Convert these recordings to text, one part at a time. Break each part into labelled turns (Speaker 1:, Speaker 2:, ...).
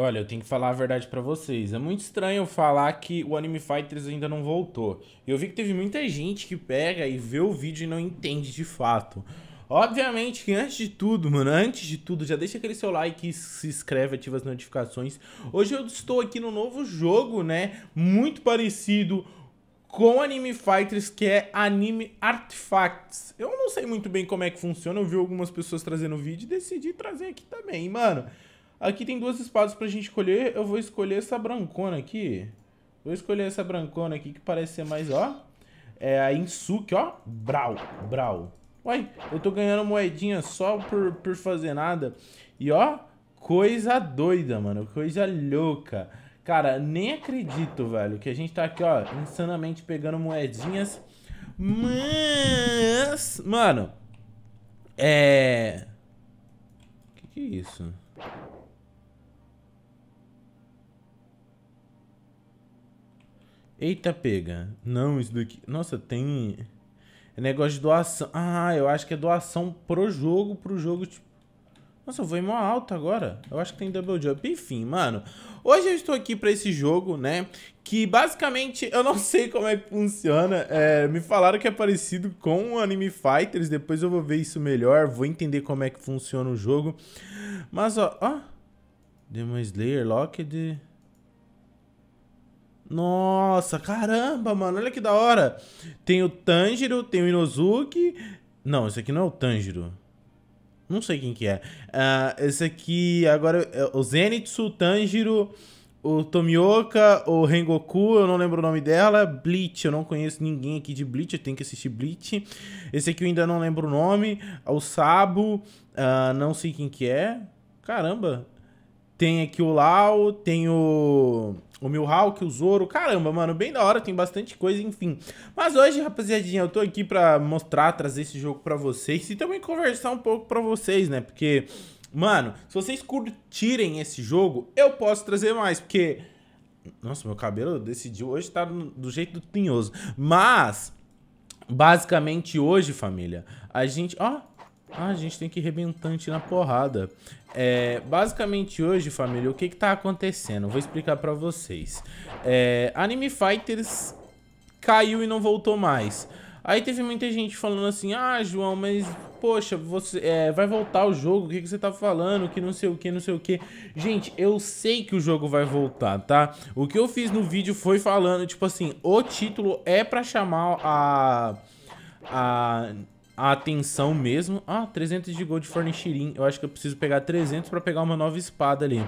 Speaker 1: Olha, eu tenho que falar a verdade para vocês. É muito estranho eu falar que o Anime Fighters ainda não voltou. Eu vi que teve muita gente que pega e vê o vídeo e não entende de fato. Obviamente que antes de tudo, mano, antes de tudo, já deixa aquele seu like, se inscreve, ativa as notificações. Hoje eu estou aqui no novo jogo, né? Muito parecido com Anime Fighters, que é Anime Artifacts. Eu não sei muito bem como é que funciona, eu vi algumas pessoas trazendo o vídeo e decidi trazer aqui também, mano. Aqui tem duas espadas pra gente escolher. Eu vou escolher essa brancona aqui. Vou escolher essa brancona aqui que parece ser mais, ó. É a Insuke, ó. Brau, brau. Uai, eu tô ganhando moedinha só por, por fazer nada. E ó, coisa doida, mano. Coisa louca. Cara, nem acredito, velho, que a gente tá aqui, ó, insanamente pegando moedinhas. Mas, mano, é... Que que é isso? Eita, pega. Não, isso daqui... Nossa, tem... É negócio de doação. Ah, eu acho que é doação pro jogo, pro jogo, tipo... Nossa, eu vou em mó alta agora. Eu acho que tem double jump. Enfim, mano. Hoje eu estou aqui pra esse jogo, né? Que basicamente eu não sei como é que funciona. É, me falaram que é parecido com o Anime Fighters. Depois eu vou ver isso melhor. Vou entender como é que funciona o jogo. Mas, ó. ó Demon Slayer Locked. Nossa, caramba, mano, olha que da hora. Tem o Tanjiro, tem o Inozuki. Não, esse aqui não é o Tanjiro. Não sei quem que é. Uh, esse aqui, agora, é o Zenitsu, o Tanjiro, o Tomioka, o Rengoku, eu não lembro o nome dela. Bleach, eu não conheço ninguém aqui de Bleach, eu tenho que assistir Bleach. Esse aqui eu ainda não lembro o nome. Ah, o Sabo, uh, não sei quem que é. Caramba, tem aqui o Lau, tem o. O Milhawk, o Zoro, caramba, mano, bem da hora, tem bastante coisa, enfim. Mas hoje, rapaziadinha, eu tô aqui pra mostrar, trazer esse jogo pra vocês e também conversar um pouco pra vocês, né? Porque, mano, se vocês curtirem esse jogo, eu posso trazer mais, porque... Nossa, meu cabelo decidiu, hoje tá do jeito do tinhoso. Mas, basicamente hoje, família, a gente... Ó, ah, a gente tem que ir rebentante na porrada. É, basicamente hoje, família, o que que tá acontecendo? Vou explicar pra vocês. É, Anime Fighters caiu e não voltou mais. Aí teve muita gente falando assim, ah, João, mas poxa, você é, vai voltar o jogo, o que, que você tá falando, que não sei o que, não sei o que. Gente, eu sei que o jogo vai voltar, tá? O que eu fiz no vídeo foi falando, tipo assim, o título é pra chamar a... a a atenção mesmo. Ah, 300 de gold de fornichirim. Eu acho que eu preciso pegar 300 para pegar uma nova espada ali.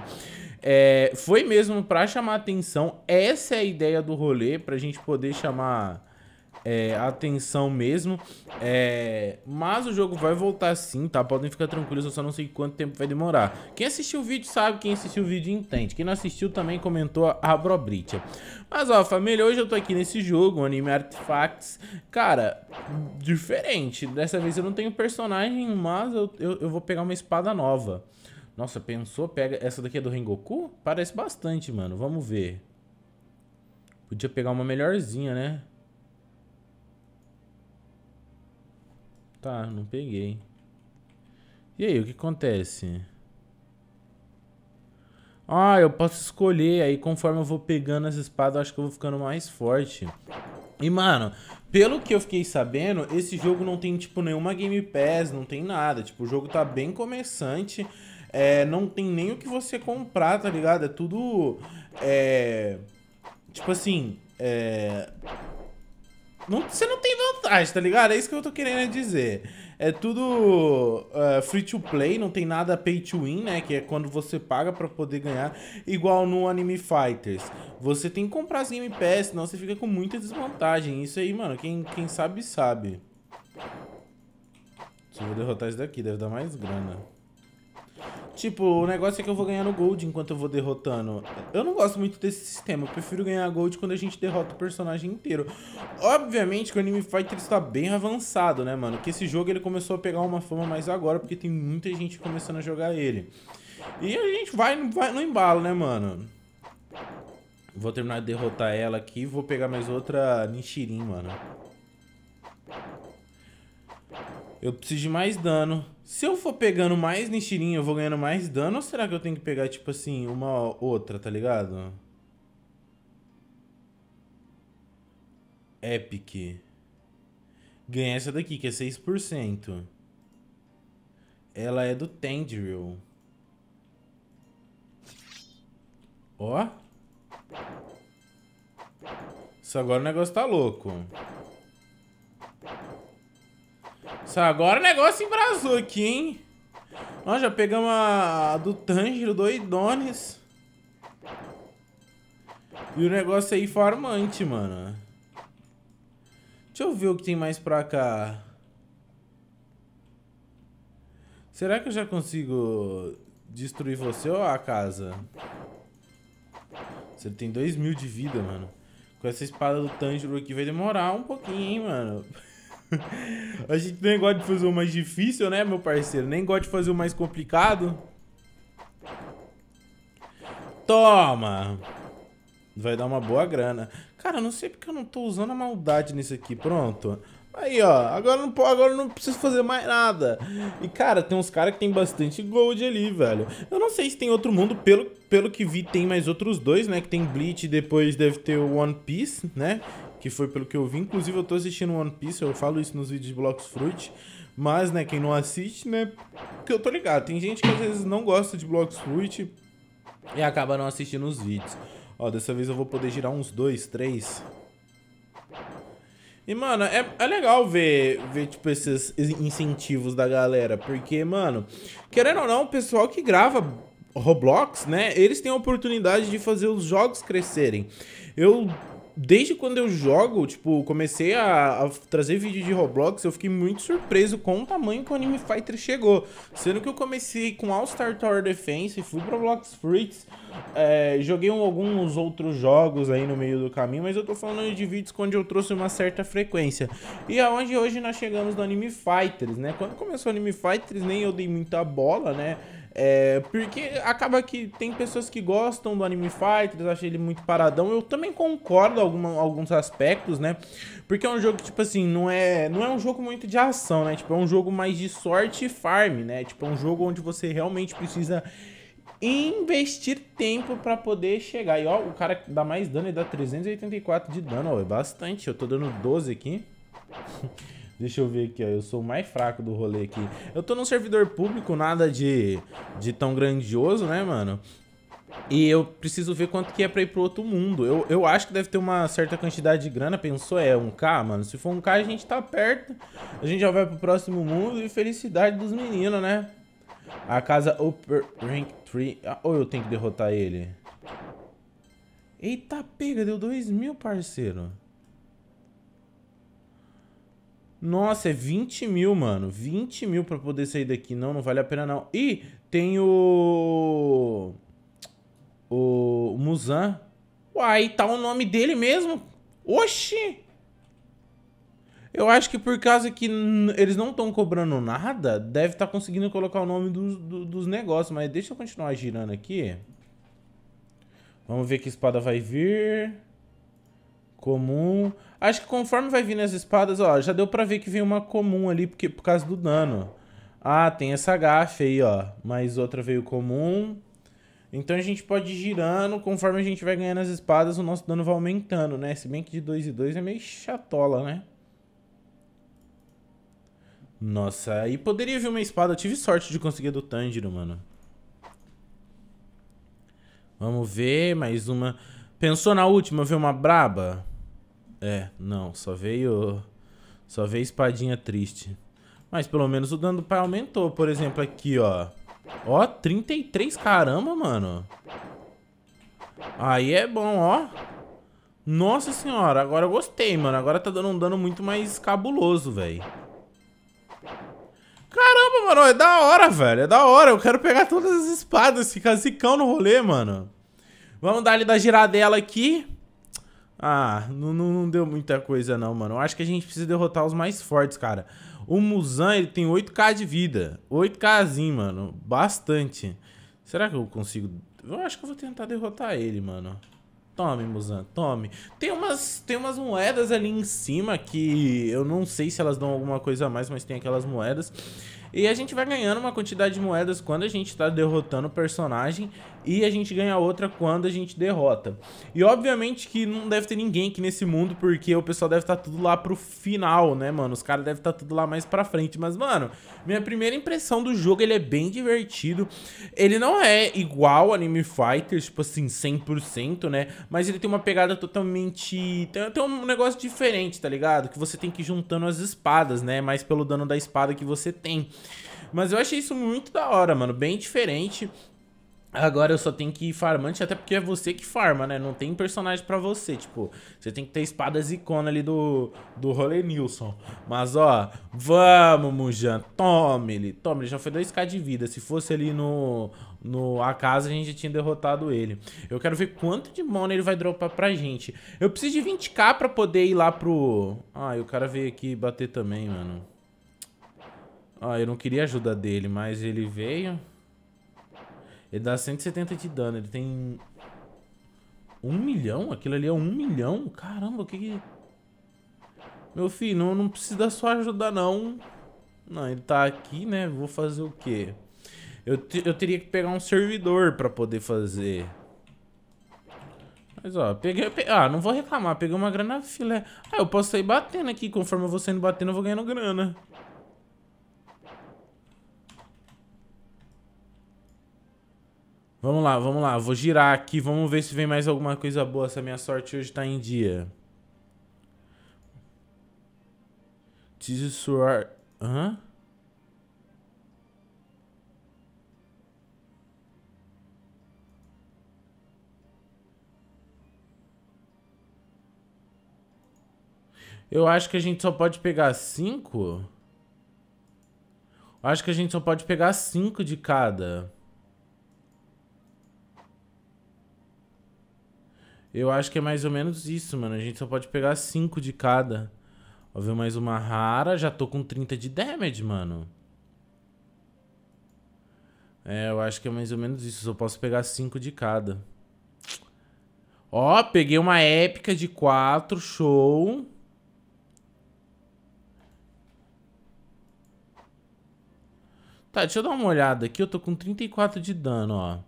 Speaker 1: É, foi mesmo para chamar atenção. Essa é a ideia do rolê, pra gente poder chamar é, atenção mesmo. É, mas o jogo vai voltar sim, tá? Podem ficar tranquilos, eu só não sei quanto tempo vai demorar. Quem assistiu o vídeo sabe, quem assistiu o vídeo entende. Quem não assistiu também comentou a Brobritia. Mas ó, família, hoje eu tô aqui nesse jogo, Anime Artifacts. Cara, diferente. Dessa vez eu não tenho personagem, mas eu, eu, eu vou pegar uma espada nova. Nossa, pensou? Pega. Essa daqui é do Rengoku? Parece bastante, mano. Vamos ver. Podia pegar uma melhorzinha, né? Tá, não peguei. E aí, o que acontece? Ah, eu posso escolher. Aí conforme eu vou pegando essa espada, eu acho que eu vou ficando mais forte. E, mano, pelo que eu fiquei sabendo, esse jogo não tem, tipo, nenhuma Game Pass, não tem nada. Tipo, o jogo tá bem começante. É, não tem nem o que você comprar, tá ligado? É tudo... É... Tipo assim... É não, você não tem vantagem, tá ligado? É isso que eu tô querendo dizer. É tudo uh, free to play, não tem nada pay to win, né? Que é quando você paga para poder ganhar. Igual no Anime Fighters. Você tem que comprar as Game Pass, senão você fica com muita desvantagem. Isso aí, mano, quem, quem sabe, sabe. Se eu vou derrotar isso daqui, deve dar mais grana. Tipo, o negócio é que eu vou ganhando gold enquanto eu vou derrotando. Eu não gosto muito desse sistema. Eu prefiro ganhar gold quando a gente derrota o personagem inteiro. Obviamente que o Anime Fighter está bem avançado, né, mano? Que esse jogo ele começou a pegar uma fama mais agora, porque tem muita gente começando a jogar ele. E a gente vai, vai no embalo, né, mano? Vou terminar de derrotar ela aqui. Vou pegar mais outra Nishirin, mano. Eu preciso de mais dano. Se eu for pegando mais Nishirin, eu vou ganhando mais dano? Ou será que eu tenho que pegar, tipo assim, uma outra, tá ligado? Epic. Ganhar essa daqui, que é 6%. Ela é do Tendril. Ó. Isso agora o negócio tá louco. Só agora o negócio embrasou aqui, hein? Nós já pegamos a do Tanjiro, do Idones. E o negócio aí é farmante, mano. Deixa eu ver o que tem mais pra cá. Será que eu já consigo destruir você ou a casa? Você tem 2 mil de vida, mano. Com essa espada do Tanjiro aqui vai demorar um pouquinho, hein, mano. A gente nem gosta de fazer o mais difícil, né, meu parceiro? Nem gosta de fazer o mais complicado. Toma! Vai dar uma boa grana. Cara, não sei porque eu não tô usando a maldade nisso aqui. Pronto. Aí, ó. Agora não, agora não preciso fazer mais nada. E, cara, tem uns caras que tem bastante gold ali, velho. Eu não sei se tem outro mundo. Pelo, pelo que vi, tem mais outros dois, né? Que tem Bleach e depois deve ter o One Piece, né? que foi pelo que eu vi. Inclusive, eu tô assistindo One Piece, eu falo isso nos vídeos de Blocks Fruit. Mas, né, quem não assiste, né, que eu tô ligado. Tem gente que às vezes não gosta de Blocks Fruit e acaba não assistindo os vídeos. Ó, dessa vez eu vou poder girar uns dois, três. E, mano, é, é legal ver, ver, tipo, esses incentivos da galera. Porque, mano, querendo ou não, o pessoal que grava Roblox, né? Eles têm a oportunidade de fazer os jogos crescerem. Eu desde quando eu jogo, tipo, comecei a, a, trazer vídeo de Roblox, eu fiquei muito surpreso com o tamanho que o Anime Fighter chegou. Sendo que eu comecei com All Star Tower Defense, fui pro Roblox Freaks, é, joguei alguns outros jogos aí no meio do caminho, mas eu tô falando de vídeos onde eu trouxe uma certa frequência. E aonde hoje nós chegamos no Anime Fighters, né? Quando começou o Anime Fighters, nem eu dei muita bola, né? É, porque acaba que tem pessoas que gostam do Anime Fighters, achei ele muito paradão. Eu também concordo em alguns aspectos, né? Porque é um jogo que, tipo assim, não é, não é um jogo muito de ação, né? Tipo, é um jogo mais de sorte e farm, né? Tipo, é um jogo onde você realmente precisa investir tempo para poder chegar. E ó, o cara dá mais dano e dá 384 de dano, ó, é bastante. Eu tô dando 12 aqui. Deixa eu ver aqui, ó. Eu sou o mais fraco do rolê aqui. Eu tô num servidor público, nada de, de tão grandioso, né, mano? E eu preciso ver quanto que é pra ir pro outro mundo. Eu, eu acho que deve ter uma certa quantidade de grana. Pensou, é um k mano? Se for um k a gente tá perto. A gente já vai pro próximo mundo. E felicidade dos meninos, né? A casa Upper Rank 3. Ah, ou eu tenho que derrotar ele? Eita, pega, deu 2 mil, parceiro. Nossa, é 20 mil, mano. 20 mil pra poder sair daqui. Não, não vale a pena, não. E tem o... O Musan. Uai, tá o nome dele mesmo? Oxi! Eu acho que por causa que eles não estão cobrando nada, deve estar tá conseguindo colocar o nome do, do, dos negócios. Mas deixa eu continuar girando aqui. Vamos ver que espada vai vir. Comum. Acho que conforme vai vindo as espadas, ó, já deu pra ver que vem uma comum ali porque, por causa do dano. Ah, tem essa gafe aí, ó. Mais outra veio comum. Então a gente pode ir girando, conforme a gente vai ganhando as espadas, o nosso dano vai aumentando, né? Se bem que de 2 e 2 é meio chatola, né? Nossa, aí poderia vir uma espada. Eu tive sorte de conseguir do Tanjiro, mano. Vamos ver, mais uma. Pensou na última, ver uma braba? É, não, só veio. Só veio espadinha triste. Mas pelo menos o dano do pai aumentou. Por exemplo, aqui, ó. Ó, 33, caramba, mano. Aí é bom, ó. Nossa senhora, agora eu gostei, mano. Agora tá dando um dano muito mais cabuloso, velho. Caramba, mano, é da hora, velho. É da hora. Eu quero pegar todas as espadas, ficar zicão no rolê, mano. Vamos dar ali da giradela aqui. Ah, não, não deu muita coisa não, mano. Eu acho que a gente precisa derrotar os mais fortes, cara. O Muzan, ele tem 8k de vida. 8kzinho, mano. Bastante. Será que eu consigo... Eu acho que eu vou tentar derrotar ele, mano. Tome, Muzan, tome. Tem umas, tem umas moedas ali em cima que eu não sei se elas dão alguma coisa a mais, mas tem aquelas moedas. E a gente vai ganhando uma quantidade de moedas quando a gente tá derrotando o personagem e a gente ganha outra quando a gente derrota. E obviamente que não deve ter ninguém aqui nesse mundo porque o pessoal deve estar tá tudo lá pro final, né, mano? Os caras devem estar tá tudo lá mais pra frente. Mas, mano, minha primeira impressão do jogo, ele é bem divertido. Ele não é igual Anime Fighters, tipo assim, 100%, né? mas ele tem uma pegada totalmente. Tem, tem um negócio diferente, tá ligado? Que você tem que ir juntando as espadas, né? É mais pelo dano da espada que você tem. Mas eu achei isso muito da hora, mano. Bem diferente. Agora eu só tenho que ir farmante, até porque é você que farma, né? Não tem personagem para você, tipo, você tem que ter espadas icona ali do, do rolê Nilson. Mas, ó, vamos, Mujan, tome ele, tome ele, já foi 2k de vida, se fosse ali no, no a casa a gente já tinha derrotado ele. Eu quero ver quanto de mono ele vai dropar pra gente. Eu preciso de 20k pra poder ir lá pro... Ah, e o cara veio aqui bater também, mano. Ah, eu não queria ajuda dele, mas ele veio... Ele dá 170 de dano. Ele tem... Um milhão? Aquilo ali é um milhão? Caramba, o que que... Meu filho, não, não precisa da sua ajuda, não. Não, ele tá aqui, né? Vou fazer o quê? Eu, eu teria que pegar um servidor pra poder fazer. Mas, ó, peguei... Ah, não vou reclamar. Peguei uma grana filé. Ah, eu posso sair batendo aqui. Conforme eu vou saindo batendo, eu vou ganhando grana. Vamos lá, vamos lá. Vou girar aqui. Vamos ver se vem mais alguma coisa boa. Se a minha sorte hoje tá em dia. Tiso suor... Hã? Eu acho que a gente só pode pegar cinco. Eu acho que a gente só pode pegar cinco de cada. Eu acho que é mais ou menos isso, mano. A gente só pode pegar 5 de cada. Ó, veio mais uma rara. Já tô com 30 de damage, mano. É, eu acho que é mais ou menos isso. Só posso pegar 5 de cada. Ó, peguei uma épica de 4. Show. Tá, deixa eu dar uma olhada aqui. Eu tô com 34 de dano, ó.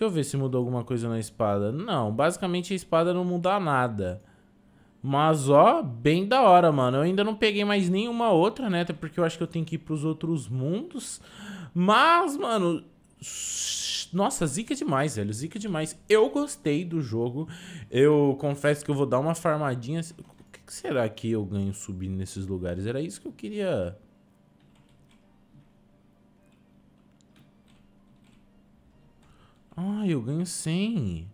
Speaker 1: Deixa eu ver se mudou alguma coisa na espada. Não, basicamente a espada não muda nada. Mas, ó, bem da hora, mano. Eu ainda não peguei mais nenhuma outra, né? Até porque eu acho que eu tenho que ir pros outros mundos. Mas, mano... Nossa, zica demais, velho. Zica demais. Eu gostei do jogo. Eu confesso que eu vou dar uma farmadinha. O que será que eu ganho subindo nesses lugares? Era isso que eu queria... Ah, eu ganho 100.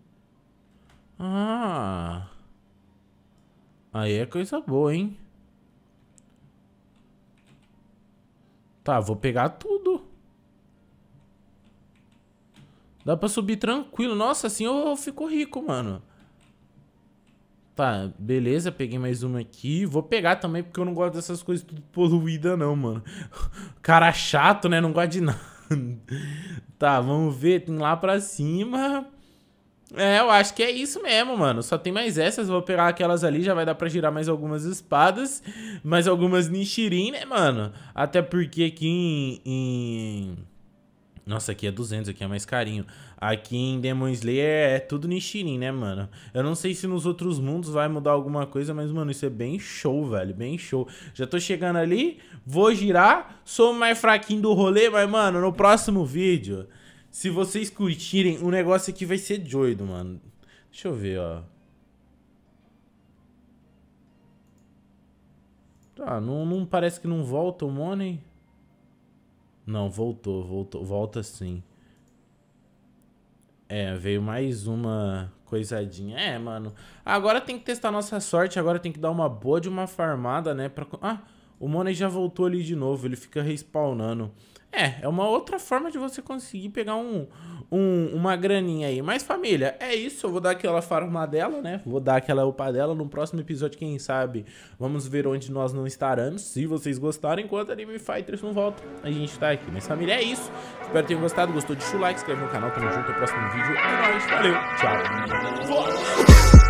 Speaker 1: Ah. Aí é coisa boa, hein? Tá, vou pegar tudo. Dá pra subir tranquilo. Nossa, assim eu fico rico, mano. Tá, beleza, peguei mais uma aqui. Vou pegar também, porque eu não gosto dessas coisas tudo poluída, não, mano. Cara chato, né? Não gosta de nada. tá, vamos ver. Tem lá pra cima. É, eu acho que é isso mesmo, mano. Só tem mais essas. Vou pegar aquelas ali. Já vai dar pra girar mais algumas espadas. Mais algumas Nishirin, né, mano? Até porque aqui em... em... Nossa, aqui é 200, aqui é mais carinho. Aqui em Demon Slayer é, é tudo Nishirin, né, mano? Eu não sei se nos outros mundos vai mudar alguma coisa, mas, mano, isso é bem show, velho, bem show. Já tô chegando ali, vou girar, sou mais fraquinho do rolê, mas, mano, no próximo vídeo, se vocês curtirem, o negócio aqui vai ser doido, mano. Deixa eu ver, ó. Tá, não, não parece que não volta o money. Não, voltou, voltou, volta sim. É, veio mais uma coisadinha. É, mano. Agora tem que testar nossa sorte, agora tem que dar uma boa de uma farmada, né? Pra... Ah, o Money já voltou ali de novo, ele fica respawnando. É, é uma outra forma de você conseguir pegar um, um, uma graninha aí. Mas, família, é isso. Eu vou dar aquela farmadela, né? Vou dar aquela upadela. No próximo episódio, quem sabe, vamos ver onde nós não estaremos. Se vocês gostarem, enquanto Anime Fighters não volta, a gente tá aqui. Mas, família, é isso. Espero que tenham gostado. Gostou? Deixa o like, inscreve no canal. Tamo junto. o próximo vídeo é nóis. Valeu. Tchau.